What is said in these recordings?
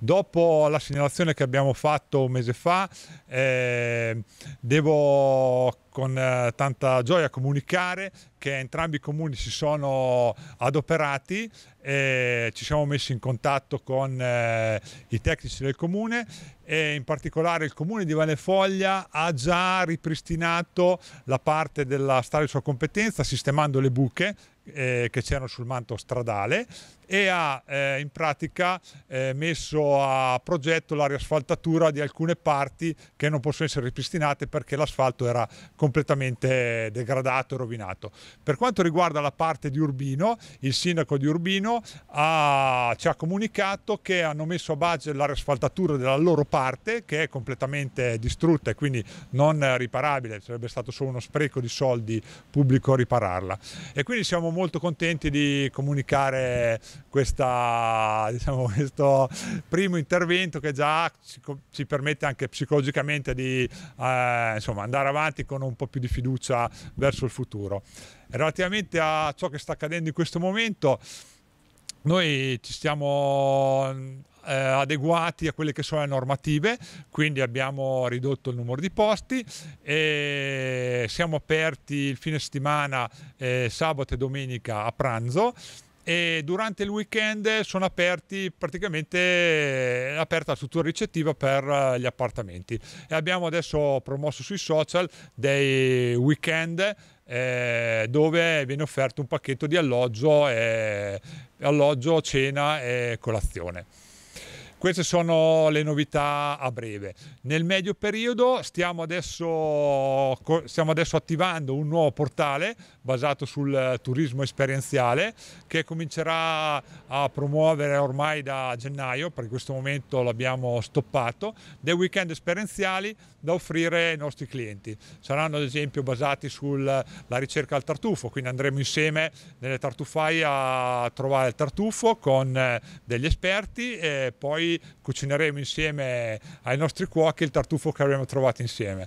Dopo la segnalazione che abbiamo fatto un mese fa, eh, devo con eh, tanta gioia comunicare che entrambi i comuni si sono adoperati, eh, ci siamo messi in contatto con eh, i tecnici del comune e in particolare il comune di Vallefoglia ha già ripristinato la parte della strada di sua competenza sistemando le buche eh, che c'erano sul manto stradale e ha eh, in pratica eh, messo a progetto la riasfaltatura di alcune parti che non possono essere ripristinate perché l'asfalto era completamente eh, degradato e rovinato. Per quanto riguarda la parte di Urbino, il sindaco di Urbino ha, ci ha comunicato che hanno messo a base la riasfaltatura della loro parte, che è completamente distrutta e quindi non riparabile, sarebbe stato solo uno spreco di soldi pubblico ripararla. E quindi siamo molto contenti di comunicare questa, diciamo, questo primo intervento che già ci, permette anche psicologicamente di eh, insomma, andare avanti con un po' più di fiducia verso il futuro. Relativamente a ciò che sta accadendo in questo momento, noi ci stiamo eh, adeguati a quelle che sono le normative, quindi abbiamo ridotto il numero di posti e siamo aperti il fine settimana, eh, sabato e domenica a pranzo e durante il weekend sono aperti praticamente eh, aperta la struttura ricettiva per eh, gli appartamenti e abbiamo adesso promosso sui social dei weekend eh, dove viene offerto un pacchetto di alloggio, eh, alloggio cena e colazione. Queste sono le novità a breve. Nel medio periodo stiamo adesso, stiamo adesso attivando un nuovo portale basato sul turismo esperienziale che comincerà a promuovere ormai da gennaio, per questo momento l'abbiamo stoppato, dei weekend esperienziali da offrire ai nostri clienti. Saranno ad esempio basati sulla ricerca al tartufo, quindi andremo insieme nelle tartufaie a trovare il tartufo con eh, degli esperti e poi cucineremo insieme ai nostri cuochi il tartufo che avremo trovato insieme.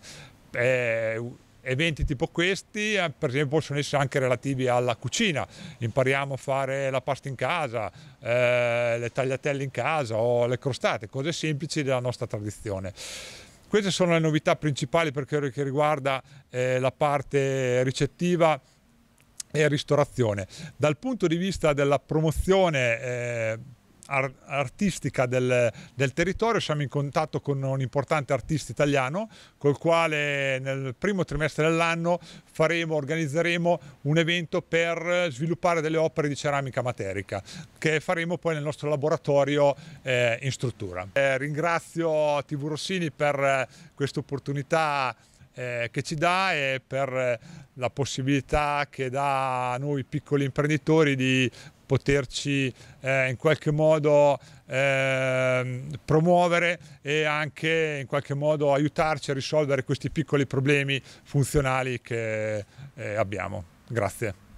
Eh, eventi tipo questi eh, per esempio possono essere anche relativi alla cucina impariamo a fare la pasta in casa eh, le tagliatelle in casa o le crostate cose semplici della nostra tradizione queste sono le novità principali per quello che riguarda eh, la parte ricettiva e ristorazione dal punto di vista della promozione eh, artistica del, del, territorio, siamo in contatto con un importante artista italiano col quale nel primo trimestre dell'anno faremo, organizzeremo un evento per sviluppare delle opere di ceramica materica che faremo poi nel nostro laboratorio eh, in struttura. Eh, ringrazio TV Rossini per eh, questa opportunità eh, che ci dà e per eh, la possibilità che dà a noi piccoli imprenditori di poterci eh, in qualche modo eh, promuovere e anche in qualche modo aiutarci a risolvere questi piccoli problemi funzionali che eh, abbiamo. Grazie.